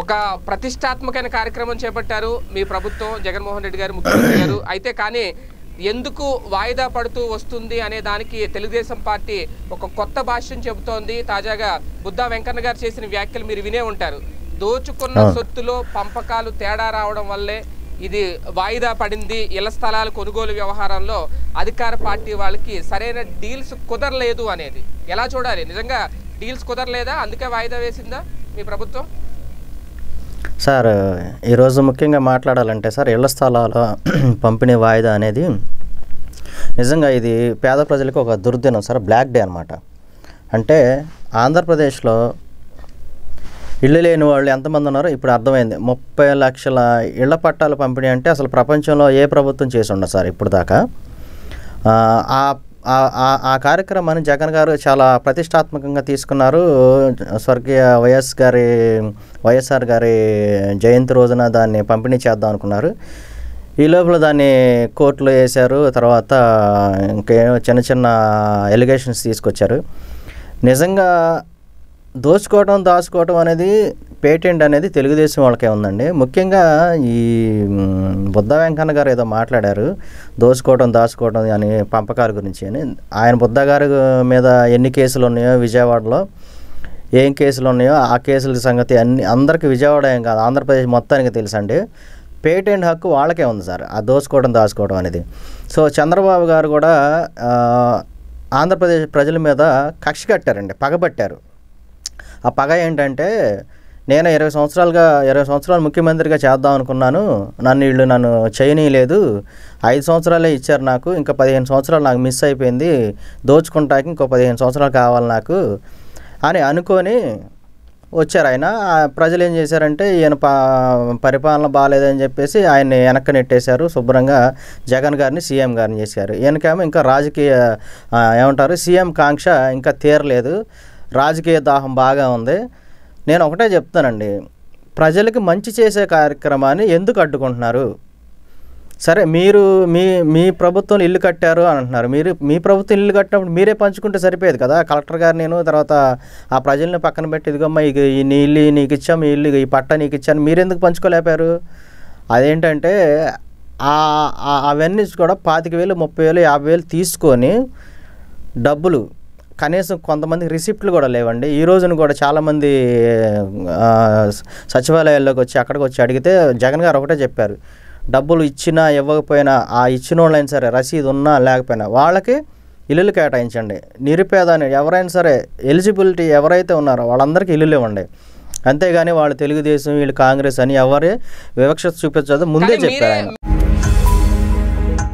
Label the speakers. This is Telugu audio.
Speaker 1: ఒక ప్రతిష్టాత్మకమైన కార్యక్రమం చేపట్టారు మీ ప్రభుత్వం జగన్మోహన్ రెడ్డి గారు ముఖ్యమంత్రి గారు అయితే కానీ ఎందుకు వాయిదా పడుతూ వస్తుంది అనే దానికి తెలుగుదేశం పార్టీ ఒక కొత్త భాష్యం చెబుతోంది తాజాగా బుద్ధా వెంకన్న గారు చేసిన వ్యాఖ్యలు మీరు వినే ఉంటారు దోచుకున్న సొత్తులో పంపకాలు తేడా రావడం వల్లే ఇది వాయిదా పడింది ఇళ్ల స్థలాల కొనుగోలు వ్యవహారంలో అధికార పార్టీ వాళ్ళకి సరైన డీల్స్ కుదరలేదు అనేది ఎలా చూడాలి నిజంగా డీల్స్ కుదరలేదా అందుకే వాయిదా వేసిందా మీ ప్రభుత్వం
Speaker 2: సార్ ఈరోజు ముఖ్యంగా మాట్లాడాలంటే సార్ ఇళ్ల స్థలాల పంపిణీ వాయిదా అనేది నిజంగా ఇది పేద ప్రజలకు ఒక దుర్దినం సార్ బ్లాక్ డే అనమాట అంటే ఆంధ్రప్రదేశ్లో ఇళ్ళు లేని వాళ్ళు ఎంతమంది ఉన్నారో ఇప్పుడు అర్థమైంది ముప్పై లక్షల ఇళ్ల పట్టాలు పంపిణీ అంటే అసలు ప్రపంచంలో ఏ ప్రభుత్వం చేసి ఉండదు సార్ ఇప్పుడు దాకా ఆ ఆ కార్యక్రమాన్ని జగన్ గారు చాలా ప్రతిష్టాత్మకంగా తీసుకున్నారు స్వర్గీయ వైఎస్ గారి వైఎస్ఆర్ గారి జయంతి రోజున దాన్ని పంపిణీ చేద్దాం అనుకున్నారు ఈ లోపల దాన్ని కోర్టులో వేశారు తర్వాత ఇంకేమో చిన్న చిన్న ఎలిగేషన్స్ తీసుకొచ్చారు నిజంగా దోచుకోవడం దాచుకోవడం అనేది పేటెంట్ అనేది తెలుగుదేశం వాళ్ళకే ఉందండి ముఖ్యంగా ఈ బుద్ధ వెంకన్న గారు ఏదో మాట్లాడారు దోసుకోవడం దాచుకోవడం అని పంపకారు గురించి అని ఆయన బుద్ధ గారి మీద ఎన్ని కేసులు ఉన్నాయో విజయవాడలో ఏం కేసులు ఉన్నాయో ఆ కేసుల సంగతి అన్ని అందరికీ విజయవాడ ఏం కాదు ఆంధ్రప్రదేశ్ మొత్తానికి తెలుసండి పేటెంట్ హక్కు వాళ్ళకే ఉంది సార్ ఆ దోసుకోవడం దాచుకోవడం అనేది సో చంద్రబాబు గారు కూడా ఆంధ్రప్రదేశ్ ప్రజల మీద కక్ష కట్టారండి పగబట్టారు ఆ పగ ఏంటంటే నేను ఇరవై సంవత్సరాలుగా ఇరవై సంవత్సరాలు ముఖ్యమంత్రిగా చేద్దాం అనుకున్నాను నన్ను వీళ్ళు నన్ను చేయనీయలేదు ఐదు సంవత్సరాలే ఇచ్చారు నాకు ఇంకా పదిహేను సంవత్సరాలు నాకు మిస్ అయిపోయింది దోచుకుంటాకి ఇంకో పదిహేను సంవత్సరాలు కావాలి నాకు అని అనుకొని వచ్చారు ఆయన ప్రజలు ఏం చేశారంటే ఈయన పా పరిపాలన బాగాలేదని చెప్పేసి ఆయన్ని వెనక్కి నెట్టేశారు శుభ్రంగా జగన్ గారిని సీఎం గారిని చేశారు ఈయనకేమో ఇంకా రాజకీయ ఏమంటారు సీఎం కాంక్ష ఇంకా తీరలేదు రాజకీయ దాహం బాగా ఉంది నేను ఒకటే చెప్తానండి ప్రజలకి మంచి చేసే కార్యక్రమాన్ని ఎందుకు అడ్డుకుంటున్నారు సరే మీరు మీ మీ ప్రభుత్వం ఇల్లు కట్టారు అని అంటున్నారు మీరు మీ ప్రభుత్వం ఇల్లు కట్టినప్పుడు మీరే పంచుకుంటే సరిపోయేది కదా కలెక్టర్ గారు నేను తర్వాత ఆ ప్రజల్ని పక్కన పెట్టి ఇదిగమ్మా ఇక నీ ఇల్లు నీకు ఇచ్చాం మీ ఇల్లు ఈ పట్ట నీకు ఇచ్చాను మీరెందుకు పంచుకోలేపారు అదేంటంటే అవన్నీ కూడా పాతిక వేలు ముప్పై వేలు యాభై వేలు తీసుకొని డబ్బులు కనీసం కొంతమంది రిసిప్ట్లు కూడా లేవండి ఈ రోజున కూడా చాలామంది సచివాలయాల్లోకి వచ్చి అక్కడికి వచ్చి అడిగితే జగన్ గారు ఒకటే చెప్పారు డబ్బులు ఇచ్చినా ఇవ్వకపోయినా ఆ ఇచ్చిన వాళ్ళైనా సరే రసీదు ఉన్నా లేకపోయినా వాళ్ళకి ఇల్లులు కేటాయించండి నిరుపేదాన్ని ఎవరైనా సరే ఎలిజిబిలిటీ ఎవరైతే ఉన్నారో వాళ్ళందరికీ ఇల్లులు ఇవ్వండి అంతేగాని వాళ్ళు తెలుగుదేశం వీళ్ళు కాంగ్రెస్ అని ఎవరే వివక్ష చూపించదు ముందే చెప్పారు ఆయన